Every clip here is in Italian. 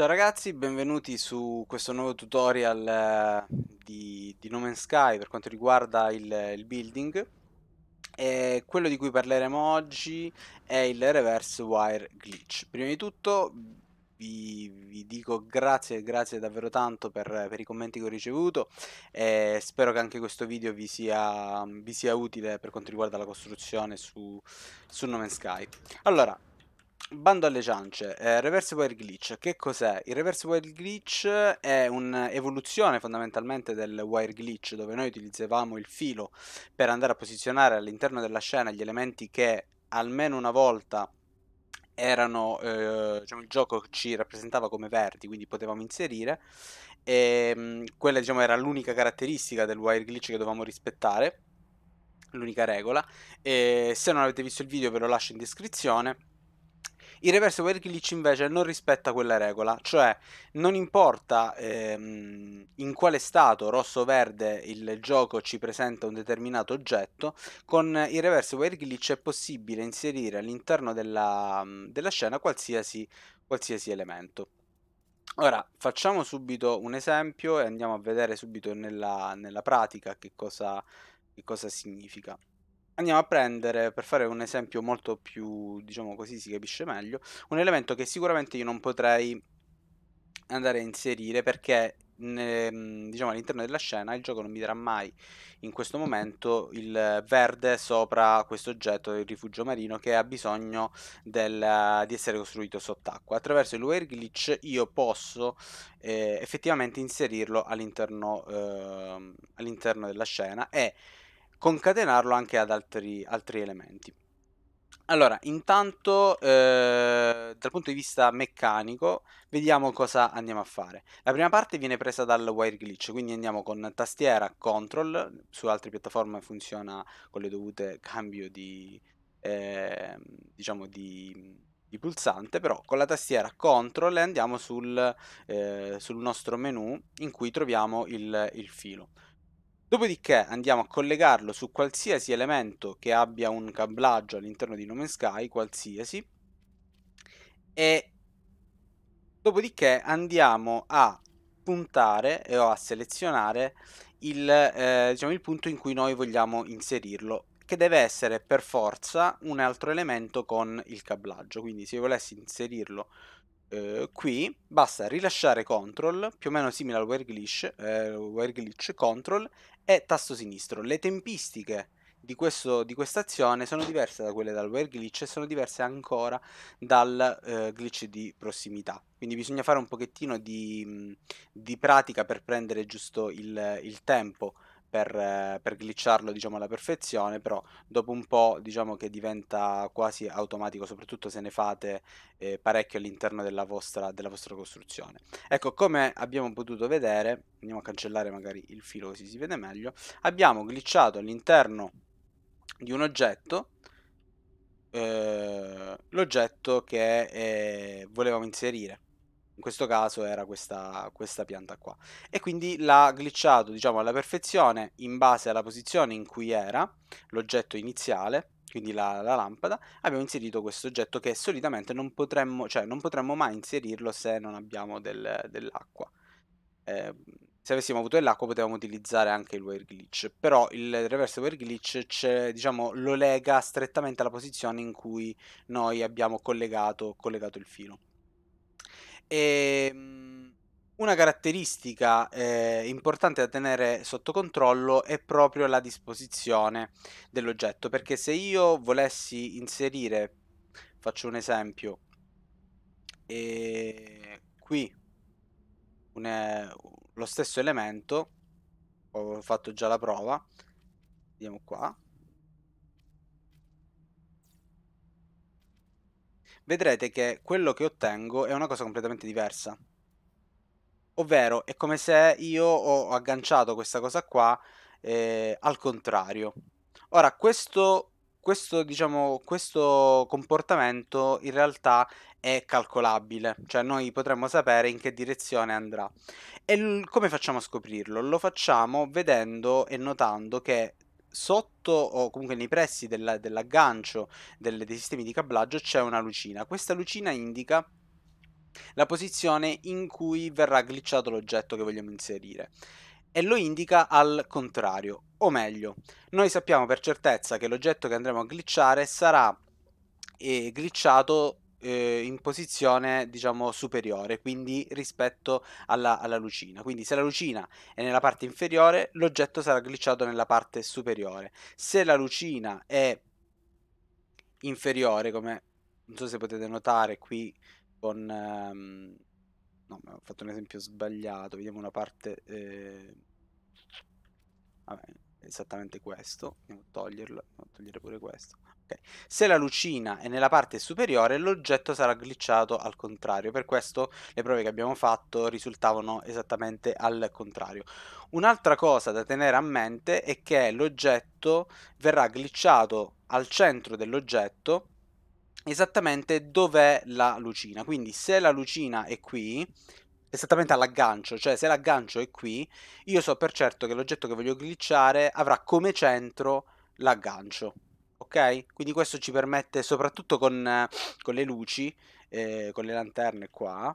Ciao ragazzi, benvenuti su questo nuovo tutorial eh, di, di No Man's Sky per quanto riguarda il, il building. E quello di cui parleremo oggi è il reverse wire glitch. Prima di tutto vi, vi dico grazie, grazie davvero tanto per, per i commenti che ho ricevuto e spero che anche questo video vi sia, vi sia utile per quanto riguarda la costruzione su, su No Man's Sky. Allora, Bando alle ciance, eh, Reverse Wire Glitch, che cos'è? Il Reverse Wire Glitch è un'evoluzione fondamentalmente del Wire Glitch, dove noi utilizzavamo il filo per andare a posizionare all'interno della scena gli elementi che almeno una volta erano, eh, diciamo, il gioco ci rappresentava come verdi, quindi potevamo inserire, e ehm, mh, quella diciamo, era l'unica caratteristica del wire glitch che dovevamo rispettare, l'unica regola, e se non avete visto il video ve lo lascio in descrizione, il reverse power glitch invece non rispetta quella regola, cioè non importa ehm, in quale stato rosso o verde il gioco ci presenta un determinato oggetto, con il reverse power glitch è possibile inserire all'interno della, mm, della scena qualsiasi, qualsiasi elemento. Ora facciamo subito un esempio e andiamo a vedere subito nella, nella pratica che cosa, che cosa significa andiamo a prendere, per fare un esempio molto più, diciamo così, si capisce meglio, un elemento che sicuramente io non potrei andare a inserire perché ehm, diciamo all'interno della scena il gioco non mi darà mai in questo momento il verde sopra questo oggetto del rifugio marino che ha bisogno del, di essere costruito sott'acqua attraverso il wear glitch io posso eh, effettivamente inserirlo all'interno, eh, all'interno della scena e concatenarlo anche ad altri, altri elementi. Allora, intanto eh, dal punto di vista meccanico vediamo cosa andiamo a fare. La prima parte viene presa dal wire glitch, quindi andiamo con tastiera, control, su altre piattaforme funziona con le dovute cambio di, eh, diciamo di, di, pulsante, però con la tastiera control andiamo sul, eh, sul nostro menu in cui troviamo il, il filo. Dopodiché andiamo a collegarlo su qualsiasi elemento che abbia un cablaggio all'interno di Nomen Sky, qualsiasi, e dopodiché andiamo a puntare eh, o a selezionare il, eh, diciamo, il punto in cui noi vogliamo inserirlo che deve essere per forza un altro elemento con il cablaggio quindi se io volessi inserirlo Ehm, qui basta rilasciare control più o meno simile al wire glitch, eh, wire glitch CTRL e tasto sinistro. Le tempistiche di, questa azione sono diverse da quelle del wire glitch e sono diverse ancora dal eh, glitch di prossimità. Quindi bisogna fare un pochettino di, di pratica per prendere giusto il, il tempo per, eh, per glitcharlo diciamo alla perfezione però dopo un po' diciamo che diventa quasi automatico soprattutto se ne fate eh, parecchio all'interno della vostra, della vostra costruzione ecco come abbiamo potuto vedere andiamo a cancellare magari il filo così si vede meglio abbiamo glitchato all'interno di un oggetto eh, l'oggetto che eh, volevamo inserire in questo caso era questa, questa pianta qua. E quindi l'ha glitchato diciamo alla perfezione in base alla posizione in cui era l'oggetto iniziale, quindi la, la, lampada, abbiamo inserito questo oggetto che solitamente non potremmo, cioè non potremmo mai inserirlo se non abbiamo del, dell'acqua. Eh, se avessimo avuto dell'acqua potevamo utilizzare anche il wire glitch, però il reverse wire glitch diciamo, lo lega strettamente alla posizione in cui noi abbiamo collegato, collegato il filo. E, ehm, una caratteristica eh, importante da tenere sotto controllo è proprio la disposizione dell'oggetto, perché se io volessi inserire, faccio un esempio, eh, qui un, lo stesso elemento, ho fatto già la prova, vediamo qua, vedrete che quello che ottengo è una cosa completamente diversa. Ovvero è come se io ho agganciato questa cosa qua eh, al contrario. Ora, questo, questo, diciamo, questo comportamento in realtà è calcolabile, cioè noi potremmo sapere in che direzione andrà. E come facciamo a scoprirlo? Lo facciamo vedendo e notando che sotto o comunque nei pressi della, dell'aggancio del, dei sistemi di cablaggio c'è una lucina. Questa lucina indica la posizione in cui verrà glitchato l'oggetto che vogliamo inserire e lo indica al contrario, o meglio, noi sappiamo per certezza che l'oggetto che andremo a glitchare sarà eh, glitchato eh, in posizione diciamo superiore, quindi rispetto alla, alla, lucina. Quindi se la lucina è nella parte inferiore, l'oggetto sarà glitchato nella parte superiore. Se la lucina è inferiore, come non so se potete notare qui con... Ehm, no, ho fatto un esempio sbagliato, vediamo una parte... Eh, vabbè, esattamente questo, andiamo a toglierlo, andiamo a togliere pure questo Okay. Se la lucina è nella parte superiore, l'oggetto sarà glitchato al contrario, per questo le prove che abbiamo fatto risultavano esattamente al contrario. Un'altra cosa da tenere a mente è che l'oggetto verrà glitchato al centro dell'oggetto esattamente dov'è la lucina. Quindi se la lucina è qui, esattamente all'aggancio, cioè se l'aggancio è qui, io so per certo che l'oggetto che voglio glitchare avrà come centro l'aggancio ok? Quindi questo ci permette, soprattutto con, eh, con le luci, eh, con le lanterne qua,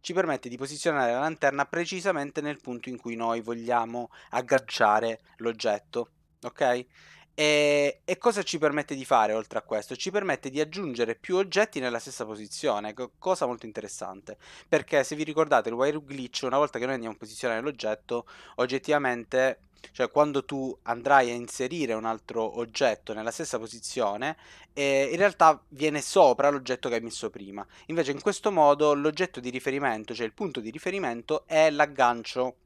ci permette di posizionare la lanterna precisamente nel punto in cui noi vogliamo agganciare l'oggetto, ok? E, e, cosa ci permette di fare oltre a questo? Ci permette di aggiungere più oggetti nella stessa posizione, cosa molto interessante, perché se vi ricordate il wire glitch, una volta che noi andiamo a posizionare l'oggetto, oggettivamente cioè quando tu andrai a inserire un altro oggetto nella stessa posizione, eh, in realtà viene sopra l'oggetto che hai messo prima. Invece in questo modo l'oggetto di riferimento, cioè il punto di riferimento, è l'aggancio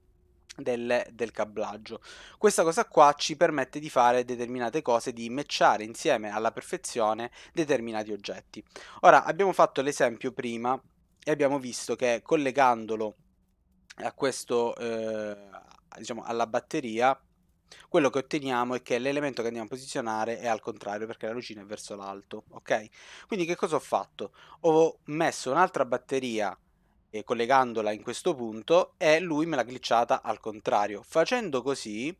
del, del, cablaggio. Questa cosa qua ci permette di fare determinate cose, di matchare insieme alla perfezione determinati oggetti. Ora abbiamo fatto l'esempio prima e abbiamo visto che collegandolo a questo, eh, diciamo, alla batteria, quello che otteniamo è che l'elemento che andiamo a posizionare è al contrario perché la lucina è verso l'alto, ok? Quindi che cosa ho fatto? Ho messo un'altra batteria eh, collegandola in questo punto e lui me l'ha glitchata al contrario. Facendo così,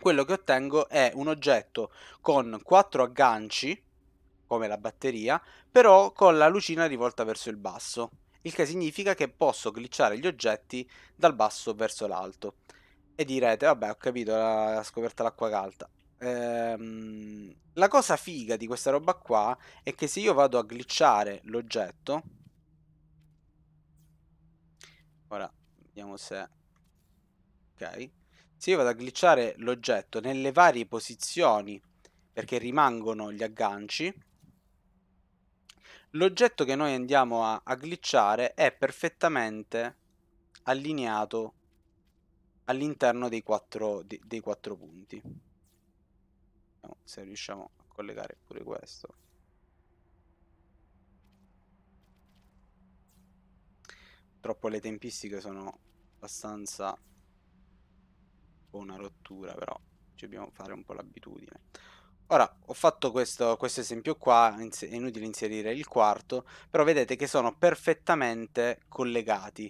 quello che ottengo è un oggetto con quattro agganci, come la batteria, però con la lucina rivolta verso il basso il che significa che posso glitchare gli oggetti dal basso verso l'alto. E direte, vabbè ho capito, ha scoperta l'acqua calda. Ehm, la cosa figa di questa roba qua è che se io vado a glitchare l'oggetto... Ora, vediamo se... Ok. Se io vado a glitchare l'oggetto nelle varie posizioni, perché rimangono gli agganci, l'oggetto che noi andiamo a, a glitchare è perfettamente allineato all'interno dei quattro, dei, dei quattro punti. Vediamo se riusciamo a collegare pure questo. Purtroppo le tempistiche sono abbastanza una rottura, però ci dobbiamo fare un po' l'abitudine. Ora, ho fatto questo, questo esempio qua, è inutile inserire il quarto, però vedete che sono perfettamente collegati,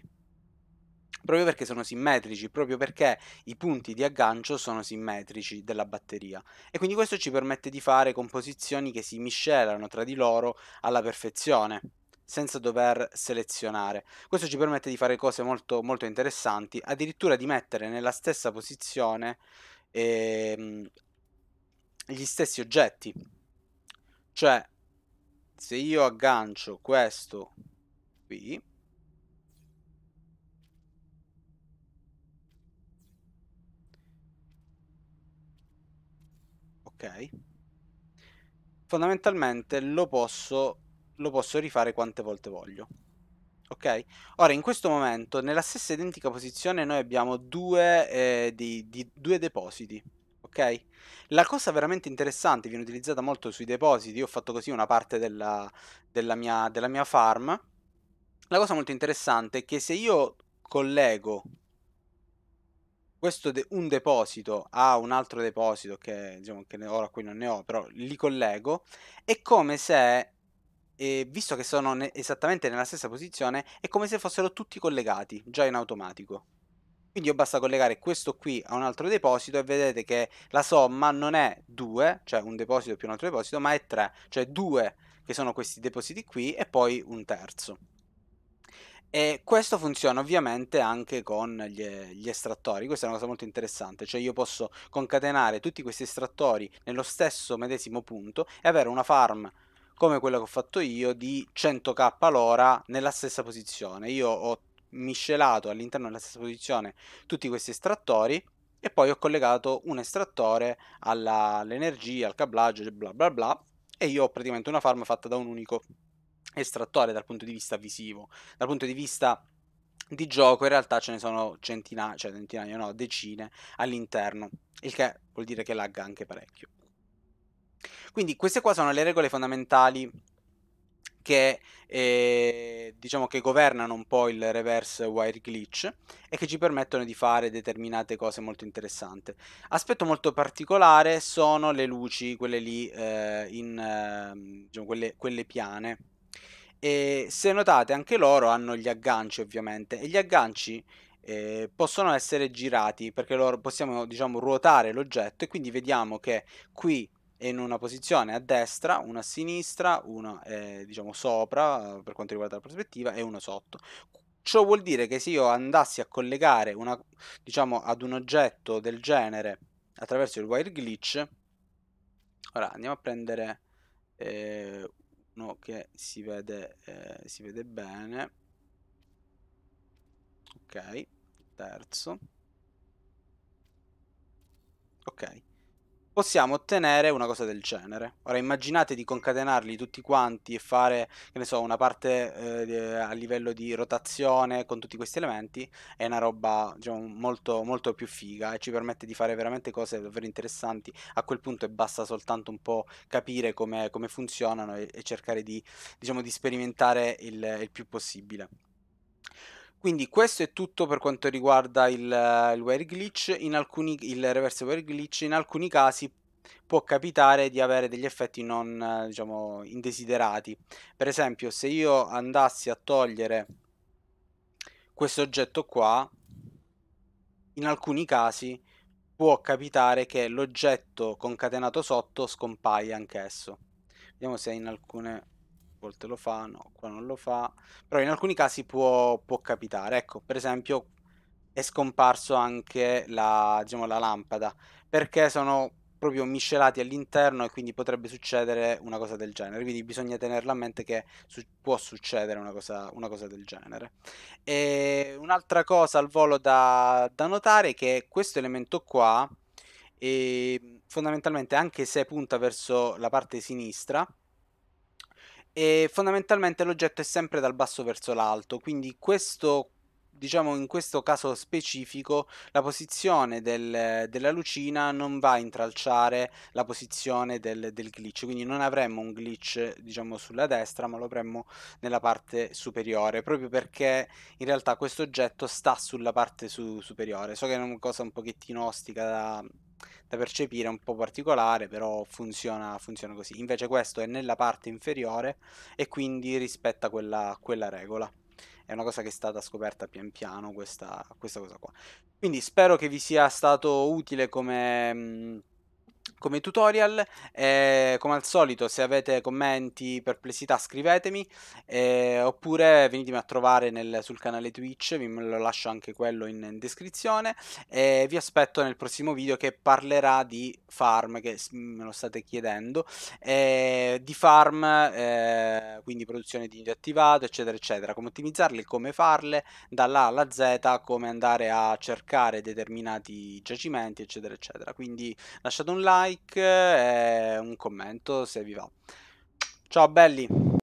proprio perché sono simmetrici, proprio perché i punti di aggancio sono simmetrici della batteria. E quindi questo ci permette di fare composizioni che si miscelano tra di loro alla perfezione senza dover selezionare. Questo ci permette di fare cose molto, molto interessanti, addirittura di mettere nella stessa posizione ehm, gli stessi oggetti. Cioè, se io aggancio questo qui, ok, fondamentalmente lo posso, lo posso rifare quante volte voglio. Ok? Ora, in questo momento, nella stessa identica posizione, noi abbiamo due, eh, di, di, due depositi ok? La cosa veramente interessante viene utilizzata molto sui depositi, io ho fatto così una parte della, della, mia, della mia farm. La cosa molto interessante è che se io collego questo de- un deposito a un altro deposito che, diciamo, che ora qui non ne ho, però li collego, è come se, eh, visto che sono ne- esattamente nella stessa posizione, è come se fossero tutti collegati, già in automatico quindi io basta collegare questo qui a un altro deposito e vedete che la somma non è 2, cioè un deposito più un altro deposito, ma è 3, cioè 2 che sono questi depositi qui e poi un terzo. E questo funziona ovviamente anche con gli, gli, estrattori, questa è una cosa molto interessante, cioè io posso concatenare tutti questi estrattori nello stesso medesimo punto e avere una farm come quella che ho fatto io di 100k l'ora nella stessa posizione. Io ho miscelato all'interno della stessa posizione tutti questi estrattori e poi ho collegato un estrattore all'energia, al cablaggio, bla bla bla e io ho praticamente una farm fatta da un unico estrattore dal punto di vista visivo, dal punto di vista di gioco in realtà ce ne sono centinaia, cioè centinaia no, decine all'interno, il che vuol dire che lagga anche parecchio. Quindi queste qua sono le regole fondamentali che, eh, diciamo che governano un po' il reverse wire glitch e che ci permettono di fare determinate cose molto interessanti. Aspetto molto particolare sono le luci, quelle lì, eh, in, eh, diciamo, quelle, quelle piane. E se notate anche loro hanno gli agganci ovviamente e gli agganci eh, possono essere girati perché loro possiamo diciamo ruotare l'oggetto e quindi vediamo che qui in una posizione a destra, una a sinistra, uno eh, diciamo sopra eh, per quanto riguarda la prospettiva e uno sotto. Ciò vuol dire che se io andassi a collegare una, diciamo, ad un oggetto del genere attraverso il wire glitch, ora andiamo a prendere eh, uno che si vede, eh, si vede bene, ok, terzo, ok, possiamo ottenere una cosa del genere. Ora immaginate di concatenarli tutti quanti e fare, che ne so, una parte eh, eh, a livello di rotazione con tutti questi elementi, è una roba diciamo, molto, molto più figa e ci permette di fare veramente cose davvero interessanti. A quel punto basta soltanto un po' capire come, funzionano e, e cercare di, diciamo, di sperimentare il, il più possibile. Quindi questo è tutto per quanto riguarda il, eh, il, glitch. Alcuni, il reverse wear glitch. In alcuni casi può capitare di avere degli effetti non eh, diciamo, indesiderati. Per esempio, se io andassi a togliere questo oggetto qua, in alcuni casi può capitare che l'oggetto concatenato sotto scompaia anch'esso. Vediamo se in alcune volte lo fa, no, qua non lo fa, però in alcuni casi può, può capitare. Ecco, per esempio è scomparso anche la, diciamo, la lampada, perché sono proprio miscelati all'interno e quindi potrebbe succedere una cosa del genere. Quindi bisogna tenerla a mente che su- può succedere una cosa, una cosa, del genere. E un'altra cosa al volo da, da notare è che questo elemento qua, eh, fondamentalmente anche se punta verso la parte sinistra, e fondamentalmente l'oggetto è sempre dal basso verso l'alto, quindi questo diciamo in questo caso specifico la posizione del, della lucina non va a intralciare la posizione del, del, glitch quindi non avremmo un glitch diciamo sulla destra ma lo avremmo nella parte superiore proprio perché in realtà questo oggetto sta sulla parte su, superiore so che è una cosa un pochettino ostica da da percepire, un po' particolare, però funziona, funziona, così. Invece questo è nella parte inferiore e quindi rispetta quella, quella regola. È una cosa che è stata scoperta pian piano, questa, questa cosa qua. Quindi spero che vi sia stato utile come... Mh, mm, come tutorial. Eh, come al solito, se avete commenti, perplessità, scrivetemi eh, oppure venitemi a trovare nel, sul canale Twitch, vi lo lascio anche quello in, in descrizione. E vi aspetto nel prossimo video che parlerà di farm, che me lo state chiedendo, di farm, eh, quindi produzione di indio attivato, eccetera, eccetera, come ottimizzarle, come farle dalla A alla Z, come andare a cercare determinati giacimenti, eccetera, eccetera. Quindi lasciate un like like e eh, un commento se vi va. Ciao belli!